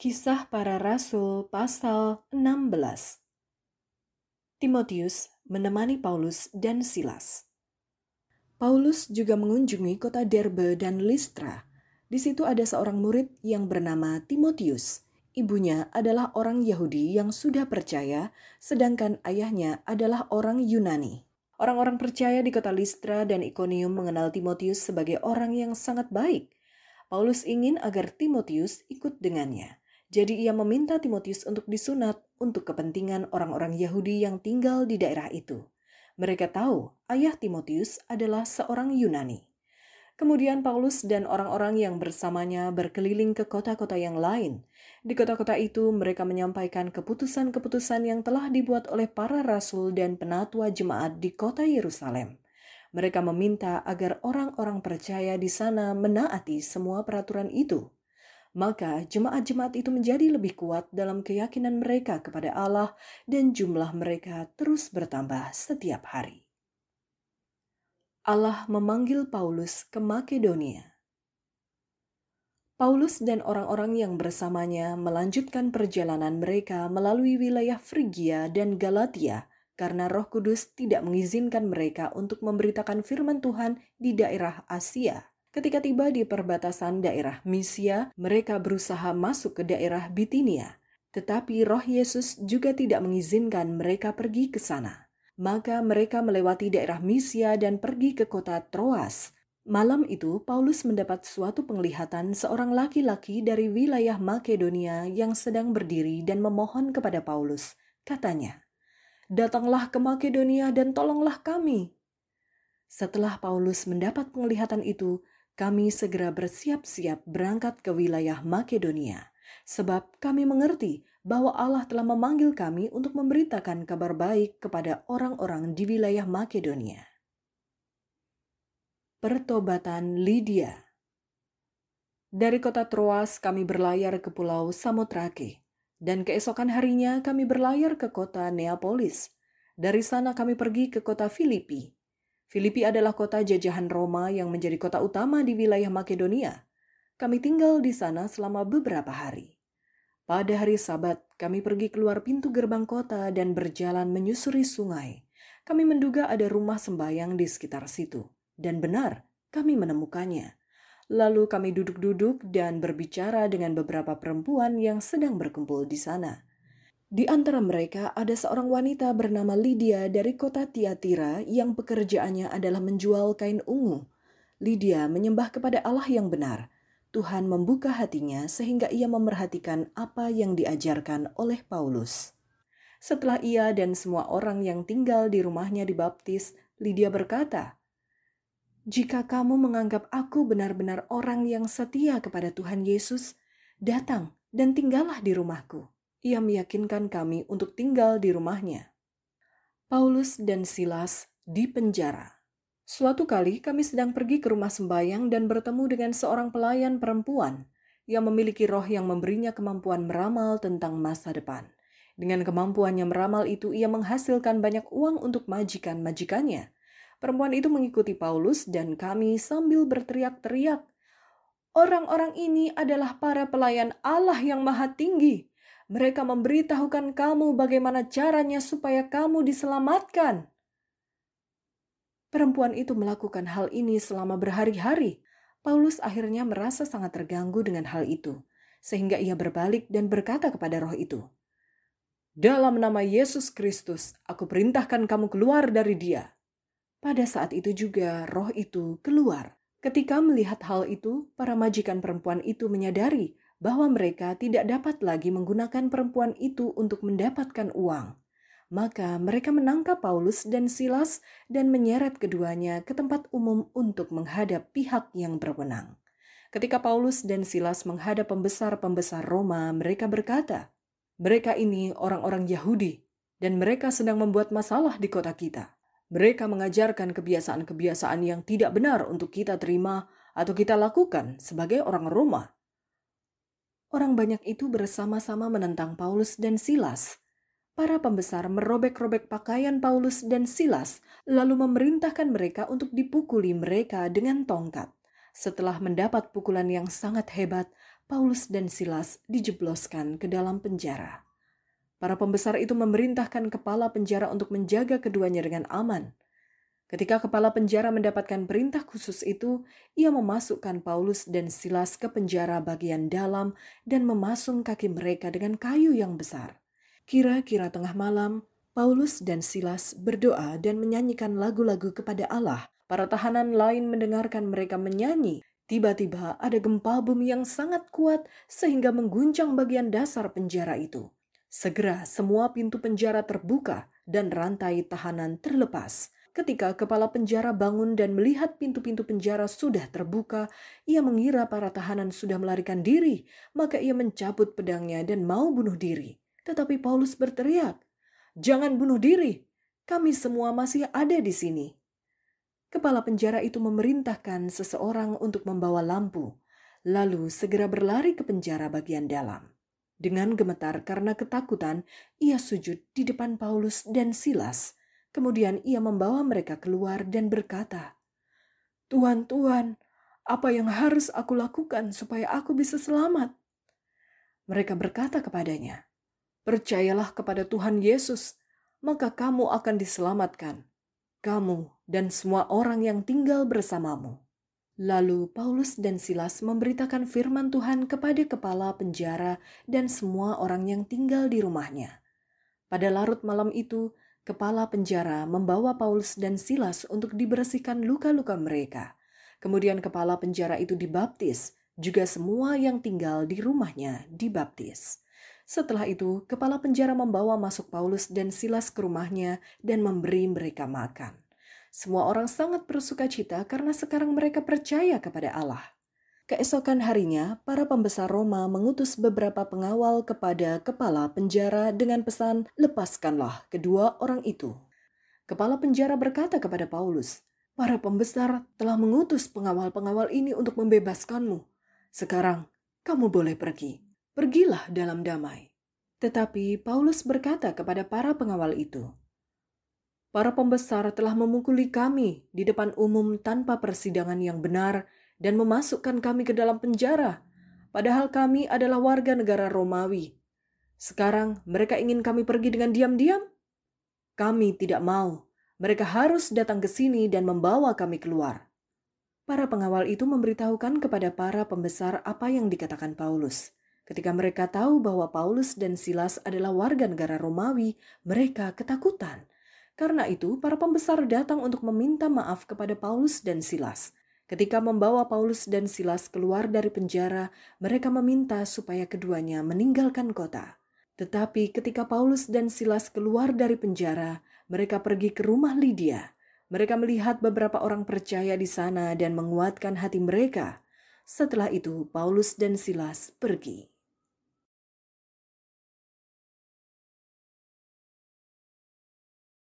Kisah Para Rasul pasal 16. Timotius menemani Paulus dan Silas. Paulus juga mengunjungi kota Derbe dan Listra. Di situ ada seorang murid yang bernama Timotius. Ibunya adalah orang Yahudi yang sudah percaya, sedangkan ayahnya adalah orang Yunani. Orang-orang percaya di kota Listra dan Ikonium mengenal Timotius sebagai orang yang sangat baik. Paulus ingin agar Timotius ikut dengannya. Jadi ia meminta Timotius untuk disunat untuk kepentingan orang-orang Yahudi yang tinggal di daerah itu. Mereka tahu ayah Timotius adalah seorang Yunani. Kemudian Paulus dan orang-orang yang bersamanya berkeliling ke kota-kota yang lain. Di kota-kota itu mereka menyampaikan keputusan-keputusan yang telah dibuat oleh para rasul dan penatua jemaat di kota Yerusalem. Mereka meminta agar orang-orang percaya di sana menaati semua peraturan itu maka jemaat-jemaat itu menjadi lebih kuat dalam keyakinan mereka kepada Allah dan jumlah mereka terus bertambah setiap hari. Allah memanggil Paulus ke Makedonia. Paulus dan orang-orang yang bersamanya melanjutkan perjalanan mereka melalui wilayah Frigia dan Galatia karena Roh Kudus tidak mengizinkan mereka untuk memberitakan firman Tuhan di daerah Asia Ketika tiba di perbatasan daerah Misia, mereka berusaha masuk ke daerah Bitinia. Tetapi roh Yesus juga tidak mengizinkan mereka pergi ke sana. Maka mereka melewati daerah Misia dan pergi ke kota Troas. Malam itu, Paulus mendapat suatu penglihatan seorang laki-laki dari wilayah Makedonia yang sedang berdiri dan memohon kepada Paulus. Katanya, "Datanglah ke Makedonia dan tolonglah kami." Setelah Paulus mendapat penglihatan itu, kami segera bersiap-siap berangkat ke wilayah Makedonia, sebab kami mengerti bahwa Allah telah memanggil kami untuk memberitakan kabar baik kepada orang-orang di wilayah Makedonia. Pertobatan Lydia Dari kota Troas kami berlayar ke pulau Samotrake, dan keesokan harinya kami berlayar ke kota Neapolis. Dari sana kami pergi ke kota Filipi, Filipi adalah kota jajahan Roma yang menjadi kota utama di wilayah Makedonia. Kami tinggal di sana selama beberapa hari. Pada hari Sabat, kami pergi keluar pintu gerbang kota dan berjalan menyusuri sungai. Kami menduga ada rumah sembayang di sekitar situ, dan benar, kami menemukannya. Lalu kami duduk-duduk dan berbicara dengan beberapa perempuan yang sedang berkumpul di sana. Di antara mereka ada seorang wanita bernama Lydia dari kota Tiatira yang pekerjaannya adalah menjual kain ungu. Lydia menyembah kepada Allah yang benar. Tuhan membuka hatinya sehingga ia memerhatikan apa yang diajarkan oleh Paulus. Setelah ia dan semua orang yang tinggal di rumahnya dibaptis, Lydia berkata, "Jika kamu menganggap aku benar-benar orang yang setia kepada Tuhan Yesus, datang dan tinggallah di rumahku." ia meyakinkan kami untuk tinggal di rumahnya. Paulus dan Silas di penjara. Suatu kali kami sedang pergi ke rumah sembayang dan bertemu dengan seorang pelayan perempuan yang memiliki roh yang memberinya kemampuan meramal tentang masa depan. Dengan kemampuannya meramal itu, ia menghasilkan banyak uang untuk majikan-majikannya. Perempuan itu mengikuti Paulus dan kami sambil berteriak-teriak. Orang-orang ini adalah para pelayan Allah yang maha tinggi. Mereka memberitahukan kamu bagaimana caranya supaya kamu diselamatkan. Perempuan itu melakukan hal ini selama berhari-hari. Paulus akhirnya merasa sangat terganggu dengan hal itu, sehingga ia berbalik dan berkata kepada roh itu, "Dalam nama Yesus Kristus, aku perintahkan kamu keluar dari dia." Pada saat itu juga roh itu keluar. Ketika melihat hal itu, para majikan perempuan itu menyadari bahwa mereka tidak dapat lagi menggunakan perempuan itu untuk mendapatkan uang. Maka mereka menangkap Paulus dan Silas dan menyeret keduanya ke tempat umum untuk menghadap pihak yang berwenang. Ketika Paulus dan Silas menghadap pembesar-pembesar Roma, mereka berkata, "Mereka ini orang-orang Yahudi dan mereka sedang membuat masalah di kota kita. Mereka mengajarkan kebiasaan-kebiasaan yang tidak benar untuk kita terima atau kita lakukan sebagai orang Roma." orang banyak itu bersama-sama menentang Paulus dan Silas. Para pembesar merobek-robek pakaian Paulus dan Silas, lalu memerintahkan mereka untuk dipukuli mereka dengan tongkat. Setelah mendapat pukulan yang sangat hebat, Paulus dan Silas dijebloskan ke dalam penjara. Para pembesar itu memerintahkan kepala penjara untuk menjaga keduanya dengan aman. Ketika kepala penjara mendapatkan perintah khusus itu, ia memasukkan Paulus dan Silas ke penjara bagian dalam dan memasung kaki mereka dengan kayu yang besar. Kira-kira tengah malam, Paulus dan Silas berdoa dan menyanyikan lagu-lagu kepada Allah. Para tahanan lain mendengarkan mereka menyanyi. Tiba-tiba ada gempa bumi yang sangat kuat sehingga mengguncang bagian dasar penjara itu. Segera semua pintu penjara terbuka dan rantai tahanan terlepas. Ketika kepala penjara bangun dan melihat pintu-pintu penjara sudah terbuka, ia mengira para tahanan sudah melarikan diri, maka ia mencabut pedangnya dan mau bunuh diri. Tetapi Paulus berteriak, "Jangan bunuh diri! Kami semua masih ada di sini." Kepala penjara itu memerintahkan seseorang untuk membawa lampu, lalu segera berlari ke penjara bagian dalam. Dengan gemetar karena ketakutan, ia sujud di depan Paulus dan Silas Kemudian ia membawa mereka keluar dan berkata, "Tuhan, Tuhan, apa yang harus aku lakukan supaya aku bisa selamat?" Mereka berkata kepadanya, "Percayalah kepada Tuhan Yesus, maka kamu akan diselamatkan, kamu dan semua orang yang tinggal bersamamu." Lalu Paulus dan Silas memberitakan firman Tuhan kepada kepala penjara dan semua orang yang tinggal di rumahnya. Pada larut malam itu, kepala penjara membawa Paulus dan Silas untuk dibersihkan luka-luka mereka. Kemudian kepala penjara itu dibaptis, juga semua yang tinggal di rumahnya dibaptis. Setelah itu, kepala penjara membawa masuk Paulus dan Silas ke rumahnya dan memberi mereka makan. Semua orang sangat bersuka cita karena sekarang mereka percaya kepada Allah. Keesokan harinya, para pembesar Roma mengutus beberapa pengawal kepada kepala penjara dengan pesan, "Lepaskanlah kedua orang itu." Kepala penjara berkata kepada Paulus, "Para pembesar telah mengutus pengawal-pengawal ini untuk membebaskanmu. Sekarang kamu boleh pergi. Pergilah dalam damai." Tetapi Paulus berkata kepada para pengawal itu, "Para pembesar telah memukuli kami di depan umum tanpa persidangan yang benar." dan memasukkan kami ke dalam penjara, padahal kami adalah warga negara Romawi. Sekarang mereka ingin kami pergi dengan diam-diam? Kami tidak mau. Mereka harus datang ke sini dan membawa kami keluar. Para pengawal itu memberitahukan kepada para pembesar apa yang dikatakan Paulus. Ketika mereka tahu bahwa Paulus dan Silas adalah warga negara Romawi, mereka ketakutan. Karena itu, para pembesar datang untuk meminta maaf kepada Paulus dan Silas. Ketika membawa Paulus dan Silas keluar dari penjara, mereka meminta supaya keduanya meninggalkan kota. Tetapi ketika Paulus dan Silas keluar dari penjara, mereka pergi ke rumah Lydia. Mereka melihat beberapa orang percaya di sana dan menguatkan hati mereka. Setelah itu, Paulus dan Silas pergi.